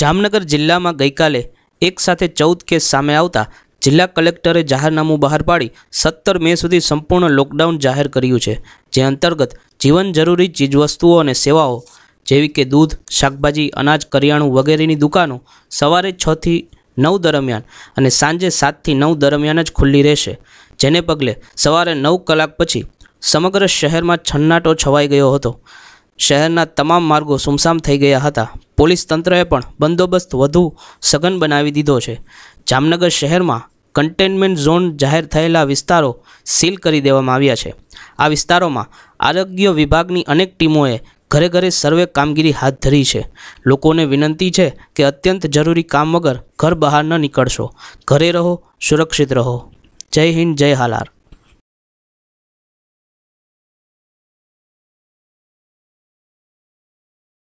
જામનગર જિલ્લામાં ગઈકાલે એક સાથે ચૌદ કેસ સામે આવતા જિલ્લા કલેક્ટરે જાહેરનામું બહાર પાડી સત્તર મે સુધી સંપૂર્ણ લોકડાઉન જાહેર કર્યું છે જે અંતર્ગત જીવન જરૂરી ચીજવસ્તુઓ અને સેવાઓ જેવી કે દૂધ શાકભાજી અનાજ કરિયાણું વગેરેની દુકાનો સવારે છથી નવ દરમિયાન અને સાંજે સાતથી નવ દરમિયાન જ ખુલ્લી રહેશે જેને પગલે સવારે નવ કલાક પછી સમગ્ર શહેરમાં છન્નાટો છવાઈ ગયો હતો શહેરના તમામ માર્ગો સુમસામ થઈ ગયા હતા પોલીસ તંત્રએ પણ બંદોબસ્ત વધુ સઘન બનાવી દીધો છે જામનગર શહેરમાં કન્ટેનમેન્ટ ઝોન જાહેર થયેલા વિસ્તારો સીલ કરી દેવામાં આવ્યા છે આ વિસ્તારોમાં આરોગ્ય વિભાગની અનેક ટીમોએ ઘરે ઘરે સર્વે કામગીરી હાથ ધરી છે લોકોને વિનંતી છે કે અત્યંત જરૂરી કામ વગર ઘર બહાર ન નીકળશો ઘરે રહો સુરક્ષિત રહો જય હિન્દ જય હાલાર